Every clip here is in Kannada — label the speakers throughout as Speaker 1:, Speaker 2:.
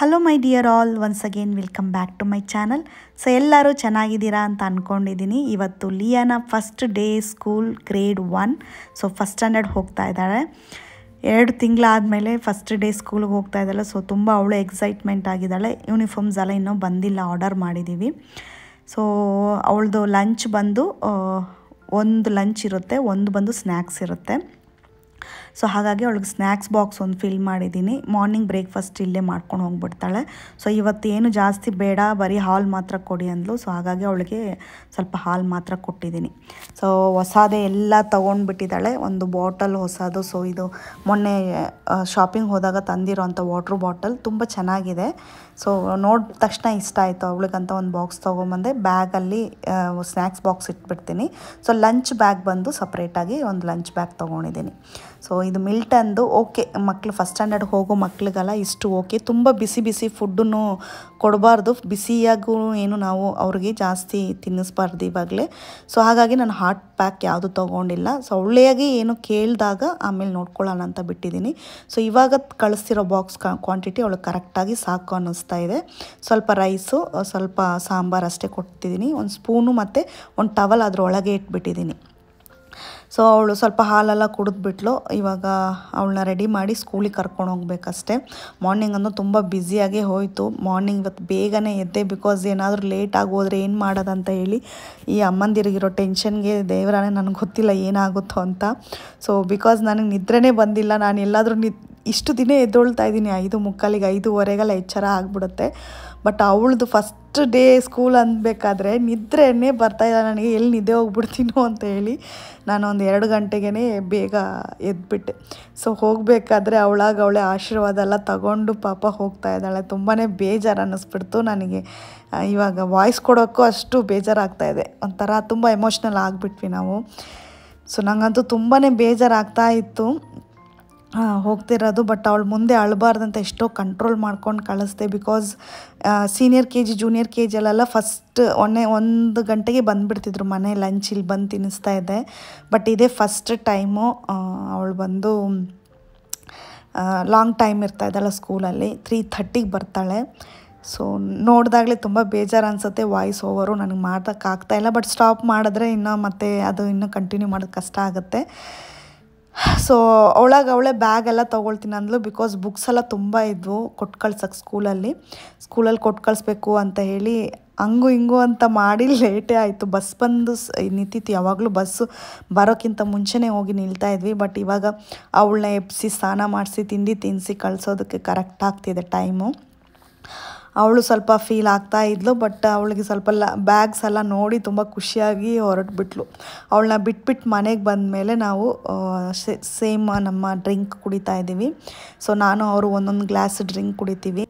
Speaker 1: hello my dear all once again welcome back to my channel so ಎಲ್ಲರೂ ಚೆನ್ನಾಗಿದ್ದೀರಾ ಅಂತ ಅಂದ್ಕೊಂಡಿದ್ದೀನಿ ಇವತ್ತು Liana first day school grade one so first standard ಹೋಗ್ತಾ ಇದ್ದಾಳೆ ಎರಡು ತಿಂಗಳಾದಮೇಲೆ ಫಸ್ಟ್ ಡೇ ಸ್ಕೂಲ್ಗೆ ಹೋಗ್ತಾ ಇದ್ದಾಳೆ ಸೊ ತುಂಬ ಅವಳು ಎಕ್ಸೈಟ್ಮೆಂಟ್ ಆಗಿದ್ದಾಳೆ ಯೂನಿಫಾರ್ಮ್ಸ್ ಎಲ್ಲ ಇನ್ನೂ ಬಂದಿಲ್ಲ ಆರ್ಡರ್ ಮಾಡಿದ್ದೀವಿ ಸೊ ಅವಳದು ಲಂಚ್ ಬಂದು ಒಂದು ಲಂಚ್ ಇರುತ್ತೆ ಒಂದು ಬಂದು ಸ್ನ್ಯಾಕ್ಸ್ ಇರುತ್ತೆ ಸೊ ಹಾಗಾಗಿ ಅವಳಿಗೆ ಸ್ನ್ಯಾಕ್ಸ್ ಬಾಕ್ಸ್ ಒಂದು ಫಿಲ್ ಮಾಡಿದ್ದೀನಿ ಮಾರ್ನಿಂಗ್ ಬ್ರೇಕ್ಫಾಸ್ಟ್ ಇಲ್ಲೇ ಮಾಡ್ಕೊಂಡು ಹೋಗ್ಬಿಡ್ತಾಳೆ ಸೊ ಇವತ್ತು ಏನು ಜಾಸ್ತಿ ಬೇಡ ಬರೀ ಹಾಲು ಮಾತ್ರ ಕೊಡಿ ಅಂದ್ಲು ಸೊ ಹಾಗಾಗಿ ಅವಳಿಗೆ ಸ್ವಲ್ಪ ಹಾಲು ಮಾತ್ರ ಕೊಟ್ಟಿದ್ದೀನಿ ಸೊ ಹೊಸದೇ ಎಲ್ಲ ತೊಗೊಂಡ್ಬಿಟ್ಟಿದ್ದಾಳೆ ಒಂದು ಬಾಟಲ್ ಹೊಸದು ಸೊ ಇದು ಮೊನ್ನೆ ಶಾಪಿಂಗ್ ಹೋದಾಗ ತಂದಿರೋವಂಥ ವಾಟ್ರ್ ಬಾಟಲ್ ತುಂಬ ಚೆನ್ನಾಗಿದೆ ಸೊ ನೋಡಿದ ತಕ್ಷಣ ಇಷ್ಟ ಆಯಿತು ಅವಳಿಗಂತ ಒಂದು ಬಾಕ್ಸ್ ತೊಗೊಂಬಂದೆ ಬ್ಯಾಗಲ್ಲಿ ಸ್ನ್ಯಾಕ್ಸ್ ಬಾಕ್ಸ್ ಇಟ್ಬಿಡ್ತೀನಿ ಸೊ ಲಂಚ್ ಬ್ಯಾಗ್ ಬಂದು ಸಪ್ರೇಟಾಗಿ ಒಂದು ಲಂಚ್ ಬ್ಯಾಗ್ ತೊಗೊಂಡಿದ್ದೀನಿ ಸೊ ಇದು ಮಿಲ್ಟನ್ದು ಓಕೆ ಮಕ್ಕಳು ಫಸ್ಟ್ ಸ್ಟ್ಯಾಂಡರ್ಡ್ ಹೋಗೋ ಮಕ್ಳಿಗೆಲ್ಲ ಇಷ್ಟು ಓಕೆ ತುಂಬ ಬಿಸಿ ಬಿಸಿ ಫುಡ್ಡನ್ನು ಕೊಡಬಾರ್ದು ಬಿಸಿಯಾಗೂ ಏನು ನಾವು ಅವ್ರಿಗೆ ಜಾಸ್ತಿ ತಿನ್ನಿಸ್ಬಾರ್ದು ಇವಾಗಲೇ ಸೊ ಹಾಗಾಗಿ ನಾನು ಹಾಟ್ ಪ್ಯಾಕ್ ಯಾವುದು ತೊಗೊಂಡಿಲ್ಲ ಸೊ ಒಳ್ಳೆಯಾಗಿ ಏನು ಕೇಳಿದಾಗ ಆಮೇಲೆ ನೋಡ್ಕೊಳ್ಳೋಣ ಅಂತ ಬಿಟ್ಟಿದ್ದೀನಿ ಸೊ ಇವಾಗ ಕಳಿಸ್ತಿರೋ ಬಾಕ್ಸ್ ಕ್ವಾಂಟಿಟಿ ಅವಳು ಕರೆಕ್ಟಾಗಿ ಸಾಕು ಅನ್ನಿಸ್ತಾ ಇದೆ ಸ್ವಲ್ಪ ರೈಸು ಸ್ವಲ್ಪ ಸಾಂಬಾರು ಅಷ್ಟೇ ಕೊಡ್ತಿದ್ದೀನಿ ಒಂದು ಸ್ಪೂನು ಮತ್ತು ಒಂದು ಟವಲ್ ಅದರೊಳಗೆ ಇಟ್ಬಿಟ್ಟಿದ್ದೀನಿ ಸೊ ಅವಳು ಸ್ವಲ್ಪ ಹಾಲೆಲ್ಲ ಕುಡಿದ್ಬಿಟ್ಲು ಇವಾಗ ಅವಳನ್ನ ರೆಡಿ ಮಾಡಿ ಸ್ಕೂಲಿಗೆ ಕರ್ಕೊಂಡು ಹೋಗ್ಬೇಕಷ್ಟೆ ಮಾರ್ನಿಂಗ್ ಅಂದು ತುಂಬ ಬ್ಯುಸಿಯಾಗೇ ಹೋಯಿತು ಮಾರ್ನಿಂಗ್ ಇವತ್ತು ಬೇಗನೆ ಎದ್ದೆ ಬಿಕಾಸ್ ಏನಾದರೂ ಲೇಟ್ ಹೋದರೆ ಏನು ಮಾಡೋದಂತ ಹೇಳಿ ಈ ಅಮ್ಮಂದಿರಿಗಿರೋ ಟೆನ್ಷನ್ಗೆ ದೇವರಾನೇ ನನಗೆ ಗೊತ್ತಿಲ್ಲ ಏನಾಗುತ್ತೋ ಅಂತ ಸೊ ಬಿಕಾಸ್ ನನಗೆ ನಿದ್ರೆನೇ ಬಂದಿಲ್ಲ ನಾನು ಎಲ್ಲಾದರೂ ನಿ ಇಷ್ಟು ದಿನ ಎದ್ದೊಳ್ತಾ ಇದ್ದೀನಿ ಐದು ಮುಕ್ಕಾಲಿಗೆ ಐದೂವರೆಗೆಲ್ಲ ಎಚ್ಚರ ಆಗಿಬಿಡುತ್ತೆ ಬಟ್ ಅವಳದು ಫಸ್ಟ್ ಫಸ್ಟ್ ಡೇ ಸ್ಕೂಲ್ ಅಂದಬೇಕಾದ್ರೆ ನಿದ್ರೆನೇ ಬರ್ತಾಯಿಲ್ಲ ನನಗೆ ಎಲ್ಲಿ ನಿದ್ದೆ ಹೋಗ್ಬಿಡ್ತೀನೋ ಅಂತ ಹೇಳಿ ನಾನು ಒಂದು ಎರಡು ಗಂಟೆಗೇ ಬೇಗ ಎದ್ಬಿಟ್ಟೆ ಸೊ ಹೋಗಬೇಕಾದ್ರೆ ಅವಳಾಗ ಅವಳೆ ಆಶೀರ್ವಾದ ಎಲ್ಲ ತಗೊಂಡು ಪಾಪ ಹೋಗ್ತಾ ಇದ್ದಾಳೆ ತುಂಬಾ ಬೇಜಾರು ಅನ್ನಿಸ್ಬಿಡ್ತು ನನಗೆ ಇವಾಗ ವಾಯ್ಸ್ ಕೊಡೋಕ್ಕೂ ಅಷ್ಟು ಬೇಜಾರಾಗ್ತಾಯಿದೆ ಒಂಥರ ತುಂಬ ಎಮೋಷ್ನಲ್ ಆಗಿಬಿಟ್ವಿ ನಾವು ಸೊ ನನಗಂತೂ ತುಂಬಾ ಬೇಜಾರಾಗ್ತಾ ಇತ್ತು ಹೋಗ್ತಿರೋದು ಬಟ್ ಅವಳು ಮುಂದೆ ಅಳಬಾರ್ದಂತ ಎಷ್ಟೋ ಕಂಟ್ರೋಲ್ ಮಾಡ್ಕೊಂಡು ಕಳಿಸ್ದೆ because senior K G junior K ಜಿಯಲ್ಲೆಲ್ಲ ಫಸ್ಟ್ ಒನ್ನೆ ಒಂದು ಗಂಟೆಗೆ ಬಂದುಬಿಡ್ತಿದ್ರು ಮನೆ ಲಂಚ್ ಇಲ್ಲಿ ಬಂದು ತಿನ್ನಿಸ್ತಾ ಇದ್ದೆ ಬಟ್ ಇದೇ ಫಸ್ಟ್ ಟೈಮು ಅವಳು ಬಂದು ಲಾಂಗ್ ಟೈಮ್ ಇರ್ತಾ ಇದ್ದಾಳ ಸ್ಕೂಲಲ್ಲಿ ತ್ರೀ ಥರ್ಟಿಗೆ ಬರ್ತಾಳೆ ಸೊ ನೋಡಿದಾಗಲೇ ತುಂಬ ಬೇಜಾರು ಅನಿಸುತ್ತೆ ವಾಯ್ಸ್ ಓವರು ನನಗೆ ಇಲ್ಲ ಬಟ್ ಸ್ಟಾಪ್ ಮಾಡಿದ್ರೆ ಇನ್ನೂ ಮತ್ತೆ ಅದು ಇನ್ನೂ ಕಂಟಿನ್ಯೂ ಮಾಡೋದು ಕಷ್ಟ ಆಗುತ್ತೆ ಸೊ ಅವಳಾಗ ಅವಳೇ ಬ್ಯಾಗ್ ಎಲ್ಲ ತೊಗೊಳ್ತೀನಿ ಅಂದ್ಲು ಬಿಕಾಸ್ ಬುಕ್ಸ್ ಎಲ್ಲ ತುಂಬ ಇದ್ವು ಕೊಟ್ಟು ಕಳ್ಸಕ್ಕೆ ಸ್ಕೂಲಲ್ಲಿ ಸ್ಕೂಲಲ್ಲಿ ಕೊಟ್ಟು ಕಳಿಸ್ಬೇಕು ಅಂತ ಹೇಳಿ ಹಂಗು ಹಿಂಗು ಅಂತ ಮಾಡಿ ಲೇಟೇ ಆಯಿತು ಬಸ್ ಬಂದು ನಿಂತಿತ್ತು ಯಾವಾಗಲೂ ಬಸ್ಸು ಬರೋಕ್ಕಿಂತ ಮುಂಚೆನೇ ಹೋಗಿ ನಿಲ್ತಾ ಇದ್ವಿ ಬಟ್ ಇವಾಗ ಅವಳನ್ನ ಎಬ್ಬಿಸಿ ಸ್ನಾನ ಮಾಡಿಸಿ ತಿಂಡಿ ತಿನ್ನಿಸಿ ಕಳಿಸೋದಕ್ಕೆ ಕರೆಕ್ಟ್ ಆಗ್ತಿದೆ ಟೈಮು ಅವಳು ಸ್ವಲ್ಪ ಫೀಲ್ ಆಗ್ತಾ ಇದ್ಲು ಬಟ್ ಅವಳಿಗೆ ಸ್ವಲ್ಪ ಲ ಬ್ಯಾಗ್ಸ್ ಎಲ್ಲ ನೋಡಿ ತುಂಬ ಖುಷಿಯಾಗಿ ಹೊರಟು ಅವಳನ್ನ ಬಿಟ್ಬಿಟ್ಟು ಮನೆಗೆ ಬಂದ ಮೇಲೆ ನಾವು ಸೇಮ್ ನಮ್ಮ ಡ್ರಿಂಕ್ ಕುಡಿತಾ ಇದ್ದೀವಿ ಸೊ ನಾನು ಅವರು ಒಂದೊಂದು ಗ್ಲಾಸ್ ಡ್ರಿಂಕ್ ಕುಡಿತೀವಿ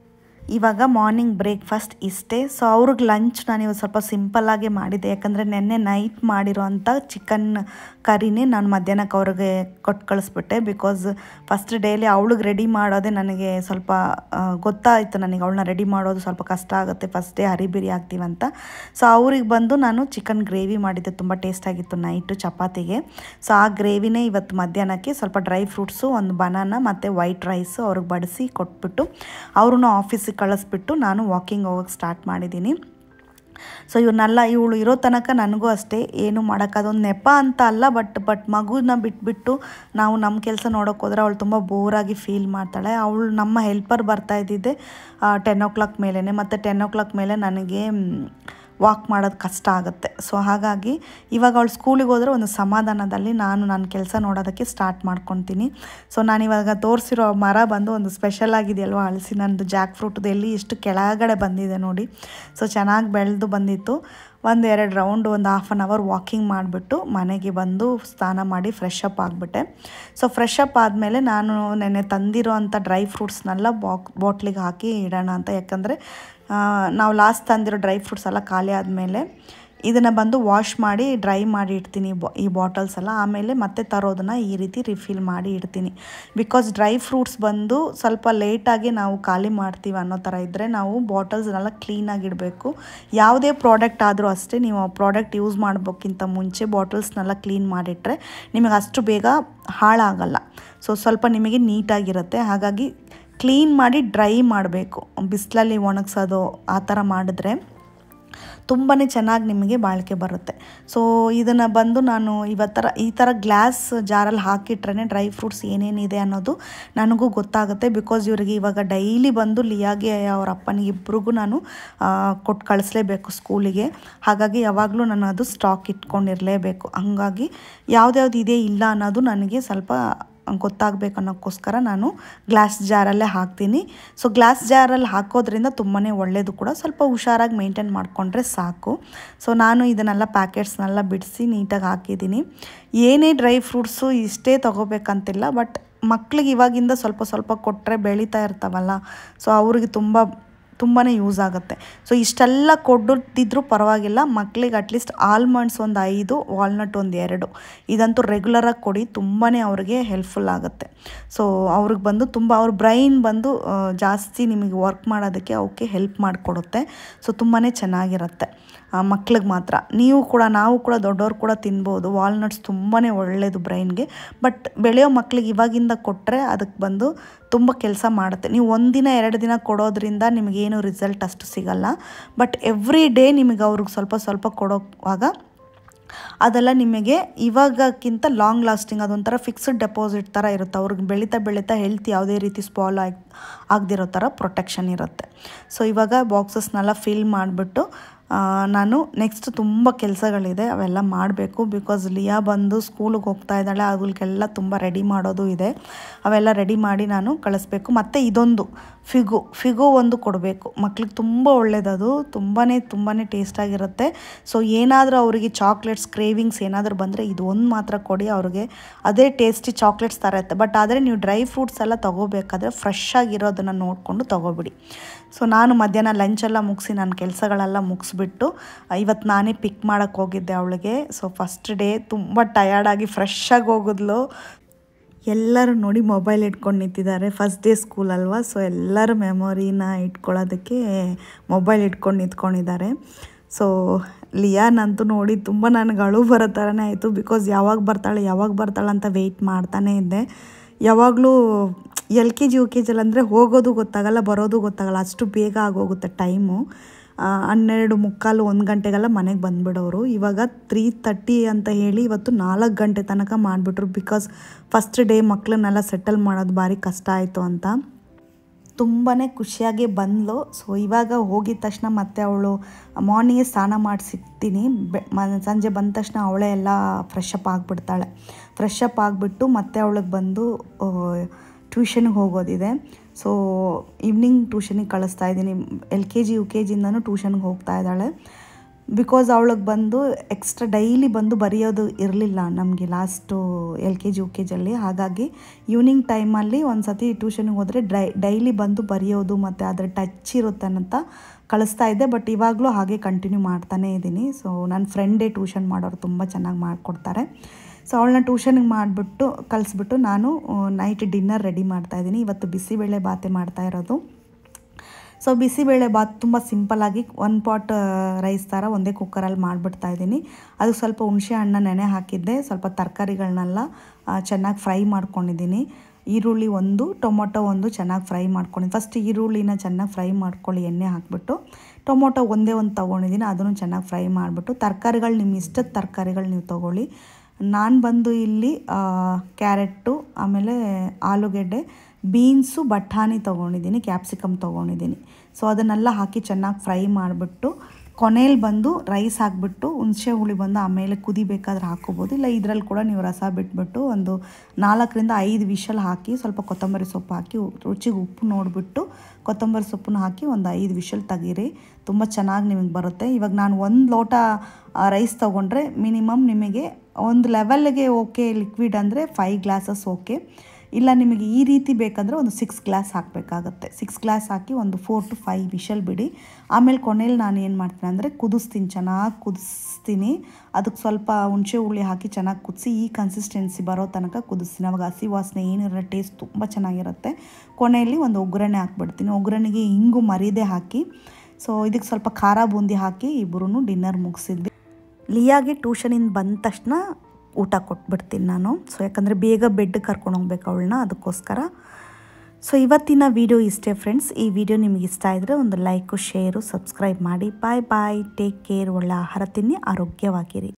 Speaker 1: ಇವಾಗ ಮಾರ್ನಿಂಗ್ ಬ್ರೇಕ್ಫಾಸ್ಟ್ ಇಷ್ಟೇ ಸೊ ಅವ್ರಿಗೆ ಲಂಚ್ ನಾನು ಇವಾಗ ಸ್ವಲ್ಪ ಸಿಂಪಲ್ಲಾಗಿ ಮಾಡಿದ್ದೆ ಯಾಕಂದರೆ ನೆನ್ನೆ ನೈಟ್ ಮಾಡಿರೋ ಚಿಕನ್ ಕರಿನೇ ನಾನು ಮಧ್ಯಾಹ್ನಕ್ಕೆ ಅವ್ರಿಗೆ ಕೊಟ್ಟು ಕಳಿಸ್ಬಿಟ್ಟೆ ಬಿಕಾಸ್ ಫಸ್ಟ್ ಡೇಲಿ ಅವಳಿಗೆ ರೆಡಿ ಮಾಡೋದೇ ನನಗೆ ಸ್ವಲ್ಪ ಗೊತ್ತಾಯಿತು ನನಗೆ ಅವಳನ್ನ ರೆಡಿ ಮಾಡೋದು ಸ್ವಲ್ಪ ಕಷ್ಟ ಆಗುತ್ತೆ ಫಸ್ಟ್ ಡೇ ಹರಿಬಿರಿ ಹಾಕ್ತೀವಂತ ಸೊ ಅವ್ರಿಗೆ ಬಂದು ನಾನು ಚಿಕನ್ ಗ್ರೇವಿ ಮಾಡಿದ್ದೆ ತುಂಬ ಟೇಸ್ಟಾಗಿತ್ತು ನೈಟು ಚಪಾತಿಗೆ ಸೊ ಆ ಗ್ರೇವಿನೇ ಇವತ್ತು ಮಧ್ಯಾಹ್ನಕ್ಕೆ ಸ್ವಲ್ಪ ಡ್ರೈ ಫ್ರೂಟ್ಸು ಒಂದು ಬನಾನ ಮತ್ತು ವೈಟ್ ರೈಸು ಅವ್ರಿಗೆ ಬಡಿಸಿ ಕೊಟ್ಬಿಟ್ಟು ಅವ್ರನ್ನ ಆಫೀಸಿಗೆ ಕಳಿಸ್ಬಿಟ್ಟು ನಾನು ವಾಕಿಂಗ್ ಹೋಗೋಕ್ಕೆ ಸ್ಟಾರ್ಟ್ ಮಾಡಿದ್ದೀನಿ ಸೊ ಇವ್ರನ್ನೆಲ್ಲ ಇವಳು ಇರೋ ತನಕ ನನಗೂ ಅಷ್ಟೇ ಏನು ಮಾಡೋಕ್ಕದೊಂದು ನೆಪ ಅಂತ ಅಲ್ಲ ಬಟ್ ಬಟ್ ಮಗುನ ಬಿಟ್ಬಿಟ್ಟು ನಾವು ನಮ್ಮ ಕೆಲಸ ನೋಡೋಕೆ ಹೋದ್ರೆ ಅವಳು ತುಂಬ ಬೋರಾಗಿ ಫೀಲ್ ಮಾಡ್ತಾಳೆ ಅವಳು ನಮ್ಮ ಹೆಲ್ಪರ್ ಬರ್ತಾ ಇದ್ದಿದ್ದೆ ಟೆನ್ ಓ ಕ್ಲಾಕ್ ಮೇಲೇ ಮತ್ತು ಟೆನ್ ಓ ಕ್ಲಾಕ್ ಮೇಲೆ ನನಗೆ ವಾಕ್ ಮಾಡೋದು ಕಷ್ಟ ಆಗುತ್ತೆ ಸೊ ಹಾಗಾಗಿ ಇವಾಗ ಅವಳು ಸ್ಕೂಲಿಗೆ ಹೋದರೆ ಒಂದು ಸಮಾಧಾನದಲ್ಲಿ ನಾನು ನನ್ನ ಕೆಲಸ ನೋಡೋದಕ್ಕೆ ಸ್ಟಾರ್ಟ್ ಮಾಡ್ಕೊತೀನಿ ಸೊ ನಾನಿವಾಗ ತೋರಿಸಿರೋ ಮರ ಬಂದು ಒಂದು ಸ್ಪೆಷಲ್ ಆಗಿದೆಯಲ್ವ ಅಳಿಸಿ ನಂದು ಜಾಕ್ ಫ್ರೂಟ್ದು ಎಲ್ಲಿ ಇಷ್ಟು ಕೆಳಗಡೆ ಬಂದಿದೆ ನೋಡಿ ಸೊ ಚೆನ್ನಾಗಿ ಬೆಳೆದು ಬಂದಿತ್ತು ಒಂದು ಎರಡು ರೌಂಡ್ ಒಂದು ಹಾಫ್ ಆನ್ ಅವರ್ ವಾಕಿಂಗ್ ಮಾಡಿಬಿಟ್ಟು ಮನೆಗೆ ಬಂದು ಸ್ನಾನ ಮಾಡಿ ಫ್ರೆಶ್ ಅಪ್ ಆಗಿಬಿಟ್ಟೆ ಸೊ ಫ್ರೆಶ್ ಅಪ್ ಆದಮೇಲೆ ನಾನು ನೆನ್ನೆ ತಂದಿರೋ ಅಂಥ ಡ್ರೈ ಫ್ರೂಟ್ಸ್ನೆಲ್ಲ ಬಾಕ್ ಬಾಟ್ಲಿಗೆ ಹಾಕಿ ಇಡೋಣ ಅಂತ ಯಾಕಂದರೆ ನಾವು ಲಾಸ್ಟ್ ತಂದಿರೋ ಡ್ರೈ ಫ್ರೂಟ್ಸ್ ಎಲ್ಲ ಖಾಲಿ ಆದಮೇಲೆ ಇದನ್ನು ಬಂದು ವಾಶ್ ಮಾಡಿ ಡ್ರೈ ಮಾಡಿ ಇಡ್ತೀನಿ ಈ ಬಾಟಲ್ಸ್ ಎಲ್ಲ ಆಮೇಲೆ ಮತ್ತೆ ತರೋದನ್ನು ಈ ರೀತಿ ರಿಫಿಲ್ ಮಾಡಿ ಇಡ್ತೀನಿ ಬಿಕಾಸ್ ಡ್ರೈ ಫ್ರೂಟ್ಸ್ ಬಂದು ಸ್ವಲ್ಪ ಲೇಟಾಗಿ ನಾವು ಖಾಲಿ ಮಾಡ್ತೀವಿ ಅನ್ನೋ ಥರ ಇದ್ದರೆ ನಾವು ಬಾಟಲ್ಸ್ನೆಲ್ಲ ಕ್ಲೀನಾಗಿಡಬೇಕು ಯಾವುದೇ ಪ್ರಾಡಕ್ಟ್ ಆದರೂ ಅಷ್ಟೇ ನೀವು ಆ ಪ್ರಾಡಕ್ಟ್ ಯೂಸ್ ಮಾಡೋಕ್ಕಿಂತ ಮುಂಚೆ ಬಾಟಲ್ಸ್ನೆಲ್ಲ ಕ್ಲೀನ್ ಮಾಡಿಟ್ಟರೆ ನಿಮಗೆ ಅಷ್ಟು ಬೇಗ ಹಾಳಾಗಲ್ಲ ಸೊ ಸ್ವಲ್ಪ ನಿಮಗೆ ನೀಟಾಗಿರುತ್ತೆ ಹಾಗಾಗಿ ಕ್ಲೀನ್ ಮಾಡಿ ಡ್ರೈ ಮಾಡಬೇಕು ಬಿಸಿಲಲ್ಲಿ ಒಣಗಿಸೋದು ಆ ಥರ ಮಾಡಿದ್ರೆ ತುಂಬಾ ಚೆನ್ನಾಗಿ ನಿಮಗೆ ಬಾಳಿಕೆ ಬರುತ್ತೆ ಸೊ ಇದನ್ನು ಬಂದು ನಾನು ಇವತ್ತರ ಈ ಥರ ಗ್ಲಾಸ್ ಜಾರಲ್ಲಿ ಹಾಕಿಟ್ರೇ ಡ್ರೈ ಫ್ರೂಟ್ಸ್ ಏನೇನಿದೆ ಅನ್ನೋದು ನನಗೂ ಗೊತ್ತಾಗುತ್ತೆ ಬಿಕಾಸ್ ಇವರಿಗೆ ಇವಾಗ ಡೈಲಿ ಬಂದು ಲಿಯಾಗೆ ಅವರ ಅಪ್ಪನಿಗೆ ಇಬ್ಬರಿಗೂ ನಾನು ಕೊಟ್ಟು ಕಳಿಸ್ಲೇಬೇಕು ಸ್ಕೂಲಿಗೆ ಹಾಗಾಗಿ ಯಾವಾಗಲೂ ನಾನು ಅದು ಸ್ಟಾಕ್ ಇಟ್ಕೊಂಡಿರಲೇಬೇಕು ಹಾಗಾಗಿ ಯಾವುದ್ಯಾವ್ದು ಇದೆ ಇಲ್ಲ ಅನ್ನೋದು ನನಗೆ ಸ್ವಲ್ಪ ಗೊತ್ತಾಗಬೇಕನ್ನೋಕ್ಕೋಸ್ಕರ ನಾನು ಗ್ಲಾಸ್ ಜಾರಲ್ಲೇ ಹಾಕ್ತೀನಿ ಸೊ ಗ್ಲಾಸ್ ಜಾರಲ್ಲಿ ಹಾಕೋದ್ರಿಂದ ತುಂಬಾ ಒಳ್ಳೆಯದು ಕೂಡ ಸ್ವಲ್ಪ ಹುಷಾರಾಗಿ ಮೇಂಟೈನ್ ಮಾಡಿಕೊಂಡ್ರೆ ಸಾಕು ಸೊ ನಾನು ಇದನ್ನೆಲ್ಲ ಪ್ಯಾಕೆಟ್ಸ್ನೆಲ್ಲ ಬಿಡಿಸಿ ನೀಟಾಗಿ ಹಾಕಿದ್ದೀನಿ ಏನೇ ಡ್ರೈ ಫ್ರೂಟ್ಸು ಇಷ್ಟೇ ತೊಗೋಬೇಕಂತಿಲ್ಲ ಬಟ್ ಮಕ್ಳಿಗೆ ಇವಾಗಿಂದ ಸ್ವಲ್ಪ ಸ್ವಲ್ಪ ಕೊಟ್ಟರೆ ಬೆಳೀತಾ ಇರ್ತಾವಲ್ಲ ಸೊ ಅವ್ರಿಗೆ ತುಂಬ ತುಂಬಾ ಯೂಸ್ ಆಗುತ್ತೆ ಸೊ ಇಷ್ಟೆಲ್ಲ ಕೊಡದಿದ್ದರೂ ಪರವಾಗಿಲ್ಲ ಮಕ್ಕಳಿಗೆ ಅಟ್ಲೀಸ್ಟ್ ಆಲ್ಮಂಡ್ಸ್ ಒಂದು ಐದು ವಾಲ್ನಟ್ ಒಂದು ಎರಡು ಇದಂತೂ ರೆಗ್ಯುಲರಾಗಿ ಕೊಡಿ ತುಂಬಾ ಅವ್ರಿಗೆ ಹೆಲ್ಪ್ಫುಲ್ ಆಗುತ್ತೆ ಸೊ ಅವ್ರಿಗೆ ಬಂದು ತುಂಬ ಅವ್ರ ಬ್ರೈನ್ ಬಂದು ಜಾಸ್ತಿ ನಿಮಗೆ ವರ್ಕ್ ಮಾಡೋದಕ್ಕೆ ಅವಕ್ಕೆ ಹೆಲ್ಪ್ ಮಾಡಿಕೊಡುತ್ತೆ ಸೊ ತುಂಬಾ ಚೆನ್ನಾಗಿರುತ್ತೆ ಮಕ್ಳಿಗೆ ಮಾತ್ರ ನೀವು ಕೂಡ ನಾವು ಕೂಡ ದೊಡ್ಡವ್ರು ಕೂಡ ತಿನ್ಬೋದು ವಾಲ್ನಟ್ಸ್ ತುಂಬಾ ಒಳ್ಳೆಯದು ಬ್ರೈನ್ಗೆ ಬಟ್ ಬೆಳೆಯೋ ಮಕ್ಳಿಗೆ ಇವಾಗಿಂದ ಕೊಟ್ಟರೆ ಅದಕ್ಕೆ ಬಂದು ತುಂಬ ಕೆಲಸ ಮಾಡುತ್ತೆ ನೀವು ಒಂದಿನ ಎರಡು ದಿನ ಕೊಡೋದ್ರಿಂದ ನಿಮಗೇನು ರಿಸಲ್ಟ್ ಅಷ್ಟು ಸಿಗಲ್ಲ ಬಟ್ ಎವ್ರಿ ಡೇ ನಿಮಗೆ ಅವ್ರಿಗೆ ಸ್ವಲ್ಪ ಸ್ವಲ್ಪ ಕೊಡೋವಾಗ ಅದೆಲ್ಲ ನಿಮಗೆ ಇವಾಗಕ್ಕಿಂತ ಲಾಂಗ್ ಲಾಸ್ಟಿಂಗ್ ಅದೊಂಥರ ಫಿಕ್ಸ್ಡ್ ಡೆಪಾಸಿಟ್ ಥರ ಇರುತ್ತೆ ಅವ್ರಿಗೆ ಬೆಳೀತಾ ಬೆಳೀತಾ ಹೆಲ್ತ್ ಯಾವುದೇ ರೀತಿ ಸ್ಪಾಲ್ ಆಗಿ ಆಗದಿರೋ ಥರ ಪ್ರೊಟೆಕ್ಷನ್ ಇರುತ್ತೆ ಸೊ ಇವಾಗ ಬಾಕ್ಸಸ್ನೆಲ್ಲ ಫಿಲ್ ಮಾಡಿಬಿಟ್ಟು ನಾನು ನೆಕ್ಸ್ಟ್ ತುಂಬ ಕೆಲಸಗಳಿದೆ ಅವೆಲ್ಲ ಮಾಡಬೇಕು ಬಿಕಾಸ್ ಲಿಯಾ ಬಂದು ಸ್ಕೂಲಿಗೆ ಹೋಗ್ತಾ ಇದ್ದಾಳೆ ಅದಕ್ಕೆಲ್ಲ ತುಂಬ ರೆಡಿ ಮಾಡೋದು ಇದೆ ಅವೆಲ್ಲ ರೆಡಿ ಮಾಡಿ ನಾನು ಕಳಿಸ್ಬೇಕು ಮತ್ತು ಇದೊಂದು ಫಿಗು ಫಿಗು ಒಂದು ಕೊಡಬೇಕು ಮಕ್ಳಿಗೆ ತುಂಬ ಒಳ್ಳೆಯದದು ತುಂಬಾ ತುಂಬಾ ಟೇಸ್ಟಾಗಿರುತ್ತೆ ಸೊ ಏನಾದರೂ ಅವರಿಗೆ ಚಾಕ್ಲೇಟ್ಸ್ ಕ್ರೇವಿಂಗ್ಸ್ ಏನಾದರೂ ಬಂದರೆ ಇದು ಒಂದು ಮಾತ್ರ ಕೊಡಿ ಅವ್ರಿಗೆ ಅದೇ ಟೇಸ್ಟಿ ಚಾಕ್ಲೇಟ್ಸ್ ಥರ ಇರುತ್ತೆ ಬಟ್ ಆದರೆ ನೀವು ಡ್ರೈ ಫ್ರೂಟ್ಸ್ ಎಲ್ಲ ತೊಗೋಬೇಕಾದ್ರೆ ಫ್ರೆಶ್ ಆಗಿರೋದನ್ನು ನೋಡಿಕೊಂಡು ತೊಗೊಬಿಡಿ ಸೊ ನಾನು ಮಧ್ಯಾಹ್ನ ಲಂಚೆಲ್ಲ ಮುಗಿಸಿ ನಾನು ಕೆಲಸಗಳೆಲ್ಲ ಮುಗಿಸ್ಬಿಟ್ಟು ಬಿಟ್ಟು ಇವತ್ತು ನಾನೇ ಪಿಕ್ ಮಾಡೋಕ್ಕೆ ಹೋಗಿದ್ದೆ ಅವಳಿಗೆ ಸೊ ಫಸ್ಟ್ ಡೇ ತುಂಬ ಟಯರ್ಡಾಗಿ ಫ್ರೆಶ್ಶಾಗಿ ಹೋಗಿದ್ಲು ಎಲ್ಲರೂ ನೋಡಿ ಮೊಬೈಲ್ ಇಟ್ಕೊಂಡು ನಿಂತಿದ್ದಾರೆ ಫಸ್ಟ್ ಡೇ ಸ್ಕೂಲ್ ಅಲ್ವಾ ಸೊ ಎಲ್ಲರ ಮೆಮೊರಿನ ಇಟ್ಕೊಳ್ಳೋದಕ್ಕೆ ಮೊಬೈಲ್ ಇಟ್ಕೊಂಡು ನಿಂತ್ಕೊಂಡಿದ್ದಾರೆ ಸೊ ಲಿಯಾನಂತೂ ನೋಡಿ ತುಂಬ ನನಗೆ ಅಳು ಬರೋ ಥರನೇ ಆಯಿತು ಬಿಕಾಸ್ ಯಾವಾಗ ಬರ್ತಾಳೆ ಯಾವಾಗ ಬರ್ತಾಳೆ ಅಂತ ವೆಯ್ಟ್ ಮಾಡ್ತಾನೇ ಇದ್ದೆ ಯಾವಾಗಲೂ L K G U K ಅಲ್ಲಿ ಅಂದರೆ ಹೋಗೋದು ಗೊತ್ತಾಗಲ್ಲ ಬರೋದು ಗೊತ್ತಾಗಲ್ಲ ಅಷ್ಟು ಬೇಗ ಆಗೋಗುತ್ತೆ ಟೈಮು ಹನ್ನೆರಡು ಮುಕ್ಕಾಲು ಒಂದು ಗಂಟೆಗೆಲ್ಲ ಮನೆಗೆ ಬಂದುಬಿಡೋರು ಇವಾಗ ತ್ರೀ ತರ್ಟಿ ಅಂತ ಹೇಳಿ ಇವತ್ತು ನಾಲ್ಕು ಗಂಟೆ ತನಕ ಮಾಡಿಬಿಟ್ರು ಬಿಕಾಸ್ ಫಸ್ಟ್ ಡೇ ಮಕ್ಕಳನ್ನೆಲ್ಲ ಸೆಟಲ್ ಮಾಡೋದು ಭಾರಿ ಕಷ್ಟ ಆಯಿತು ಅಂತ ತುಂಬಾ ಖುಷಿಯಾಗಿ ಬಂದಳು ಸೊ ಇವಾಗ ಹೋಗಿದ ತಕ್ಷಣ ಮತ್ತೆ ಅವಳು ಮಾರ್ನಿಂಗೇ ಸ್ನಾನ ಮಾಡಿಸಿಕ್ತೀನಿ ಬೆ ಸಂಜೆ ಬಂದ ತಕ್ಷಣ ಅವಳೇ ಎಲ್ಲ ಫ್ರೆಶ್ ಅಪ್ ಆಗಿಬಿಡ್ತಾಳೆ ಫ್ರೆಶ್ ಅಪ್ ಆಗಿಬಿಟ್ಟು ಮತ್ತೆ ಅವಳಿಗೆ ಬಂದು ಟ್ಯೂಷನ್ಗೆ ಹೋಗೋದಿದೆ ಸೊ ಈವ್ನಿಂಗ್ ಟ್ಯೂಷನಿಗೆ ಕಳಿಸ್ತಾ ಇದ್ದೀನಿ L K G U K ಜಿಯಿಂದನೂ ಟ್ಯೂಷನ್ಗೆ ಹೋಗ್ತಾ ಇದ್ದಾಳೆ ಬಿಕಾಸ್ ಅವಳಿಗೆ ಬಂದು ಎಕ್ಸ್ಟ್ರಾ ಡೈಲಿ ಬಂದು ಬರೆಯೋದು ಇರಲಿಲ್ಲ ನಮಗೆ last L K G U K ಜಿಯಲ್ಲಿ ಹಾಗಾಗಿ ಈವ್ನಿಂಗ್ ಟೈಮಲ್ಲಿ ಒಂದು ಸತಿ ಟ್ಯೂಷನ್ಗೆ ಹೋದರೆ ಡೈ ಡೈಲಿ ಬಂದು ಬರೆಯೋದು ಮತ್ತು ಅದರ ಟಚ್ ಅಂತ ಕಳಿಸ್ತಾ ಇದ್ದೆ ಬಟ್ ಇವಾಗಲೂ ಹಾಗೆ ಕಂಟಿನ್ಯೂ ಮಾಡ್ತಾನೇ ಇದ್ದೀನಿ ಸೊ ನನ್ನ ಫ್ರೆಂಡೇ ಟ್ಯೂಷನ್ ಮಾಡೋರು ತುಂಬ ಚೆನ್ನಾಗಿ ಮಾಡಿಕೊಡ್ತಾರೆ ಸೊ ಅವಳನ್ನ ಟ್ಯೂಷನ್ಗೆ ಮಾಡಿಬಿಟ್ಟು ಕಲಿಸ್ಬಿಟ್ಟು ನಾನು ನೈಟ್ ಡಿನ್ನರ್ ರೆಡಿ ಮಾಡ್ತಾಯಿದ್ದೀನಿ ಇವತ್ತು ಬಿಸಿಬೇಳೆ ಬಾತೆ ಮಾಡ್ತಾ ಇರೋದು ಸೊ ಬಿಸಿಬೇಳೆ ಬಾತ್ ತುಂಬ ಸಿಂಪಲಾಗಿ ಒನ್ ಪಾಟ್ ರೈಸ್ ಥರ ಒಂದೇ ಕುಕ್ಕರಲ್ಲಿ ಮಾಡಿಬಿಡ್ತಾ ಇದ್ದೀನಿ ಅದಕ್ಕೆ ಸ್ವಲ್ಪ ಹುಣಸೆ ಹಣ್ಣ ನೆನೆ ಹಾಕಿದ್ದೆ ಸ್ವಲ್ಪ ತರಕಾರಿಗಳನ್ನೆಲ್ಲ ಚೆನ್ನಾಗಿ ಫ್ರೈ ಮಾಡ್ಕೊಂಡಿದ್ದೀನಿ ಈರುಳ್ಳಿ ಒಂದು ಟೊಮೊಟೊ ಒಂದು ಚೆನ್ನಾಗಿ ಫ್ರೈ ಮಾಡ್ಕೊಂಡು ಫಸ್ಟ್ ಈರುಳ್ಳಿನ ಚೆನ್ನಾಗಿ ಫ್ರೈ ಮಾಡ್ಕೊಳ್ಳಿ ಎಣ್ಣೆ ಹಾಕಿಬಿಟ್ಟು ಟೊಮೊಟೊ ಒಂದೇ ಒಂದು ತೊಗೊಂಡಿದ್ದೀನಿ ಅದನ್ನು ಚೆನ್ನಾಗಿ ಫ್ರೈ ಮಾಡಿಬಿಟ್ಟು ತರಕಾರಿಗಳು ನಿಮ್ಮ ಇಷ್ಟದ ತರಕಾರಿಗಳು ನೀವು ತೊಗೊಳ್ಳಿ ನಾನು ಬಂದು ಇಲ್ಲಿ ಕ್ಯಾರೆಟ್ಟು ಆಮೇಲೆ ಆಲೂಗೆಡ್ಡೆ ಬೀನ್ಸು ಬಟಾಣಿ ತೊಗೊಂಡಿದ್ದೀನಿ ಕ್ಯಾಪ್ಸಿಕಮ್ ತೊಗೊಂಡಿದ್ದೀನಿ ಸೊ ಅದನ್ನೆಲ್ಲ ಹಾಕಿ ಚೆನ್ನಾಗಿ ಫ್ರೈ ಮಾಡಿಬಿಟ್ಟು ಕೊನೆಯಲ್ಲಿ ಬಂದು ರೈಸ್ ಹಾಕ್ಬಿಟ್ಟು ಹುಣಸೆ ಹುಳಿ ಬಂದು ಆಮೇಲೆ ಕುದಿಬೇಕಾದ್ರೆ ಹಾಕೋಬೋದು ಇಲ್ಲ ಇದರಲ್ಲಿ ಕೂಡ ನೀವು ರಸ ಬಿಟ್ಬಿಟ್ಟು ಒಂದು ನಾಲ್ಕರಿಂದ ಐದು ವಿಷಲ್ ಹಾಕಿ ಸ್ವಲ್ಪ ಕೊತ್ತಂಬರಿ ಸೊಪ್ಪು ಹಾಕಿ ರುಚಿಗೆ ಉಪ್ಪು ನೋಡಿಬಿಟ್ಟು ಕೊತ್ತಂಬರಿ ಸೊಪ್ಪನ್ನು ಹಾಕಿ ಒಂದು ಐದು ವಿಷಲ್ ತೆಗೀರಿ ತುಂಬ ಚೆನ್ನಾಗಿ ನಿಮಗೆ ಬರುತ್ತೆ ಇವಾಗ ನಾನು ಒಂದು ಲೋಟ ರೈಸ್ ತೊಗೊಂಡ್ರೆ ಮಿನಿಮಮ್ ನಿಮಗೆ ಒಂದು ಲೆವೆಲ್ಗೆ ಓಕೆ ಲಿಕ್ವಿಡ್ ಅಂದರೆ ಫೈವ್ ಗ್ಲಾಸಸ್ ಓಕೆ ಇಲ್ಲ ನಿಮಗೆ ಈ ರೀತಿ ಬೇಕಂದರೆ ಒಂದು ಸಿಕ್ಸ್ ಗ್ಲಾಸ್ ಹಾಕಬೇಕಾಗತ್ತೆ ಸಿಕ್ಸ್ ಗ್ಲಾಸ್ ಹಾಕಿ ಒಂದು ಫೋರ್ ಟು ಫೈವ್ ವಿಷಲ್ ಬಿಡಿ ಆಮೇಲೆ ಕೊನೆಯಲ್ಲಿ ನಾನು ಏನು ಮಾಡ್ತೀನಿ ಅಂದರೆ ಕುದಿಸ್ತೀನಿ ಚೆನ್ನಾಗಿ ಕುದಿಸ್ತೀನಿ ಅದಕ್ಕೆ ಸ್ವಲ್ಪ ಹುಣಸೆ ಹುಳಿ ಹಾಕಿ ಚೆನ್ನಾಗಿ ಕುದಿಸಿ ಈ ಕನ್ಸಿಸ್ಟೆನ್ಸಿ ಬರೋ ತನಕ ಕುದಿಸ್ತೀನಿ ಅವಾಗ ಹಸಿ ವಾಸನೆ ಏನಿರೋ ಟೇಸ್ಟ್ ತುಂಬ ಚೆನ್ನಾಗಿರುತ್ತೆ ಕೊನೆಯಲ್ಲಿ ಒಂದು ಒಗ್ಗರಣೆ ಹಾಕ್ಬಿಡ್ತೀನಿ ಒಗ್ಗರಣೆಗೆ ಹಿಂಗು ಮರೀದೆ ಹಾಕಿ ಸೊ ಇದಕ್ಕೆ ಸ್ವಲ್ಪ ಖಾರ ಬೂಂದಿ ಹಾಕಿ ಇಬ್ಬರೂ ಡಿನ್ನರ್ ಮುಗಿಸಿದ್ವಿ ಲಿಯಾಗೆ ಟ್ಯೂಷನಿಂದ ಬಂದ ತಕ್ಷಣ ಊಟ ಕೊಟ್ಬಿಡ್ತೀನಿ ನಾನು ಸೊ ಯಾಕಂದರೆ ಬೇಗ ಬೆಡ್ ಕರ್ಕೊಂಡು ಹೋಗ್ಬೇಕು ಅವಳನ್ನ ಅದಕ್ಕೋಸ್ಕರ ಸೊ ಇವತ್ತಿನ ವಿಡಿಯೋ ಇಷ್ಟೇ ಫ್ರೆಂಡ್ಸ್ ಈ ವಿಡಿಯೋ ನಿಮಗೆ ಇಷ್ಟ ಆದರೆ ಒಂದು ಲೈಕು ಶೇರು ಸಬ್ಸ್ಕ್ರೈಬ್ ಮಾಡಿ ಬಾಯ್ ಬಾಯ್ ಟೇಕ್ ಕೇರ್ ಒಳ್ಳೆ ಆಹಾರ ತಿನ್ನಿ ಆರೋಗ್ಯವಾಗಿರಿ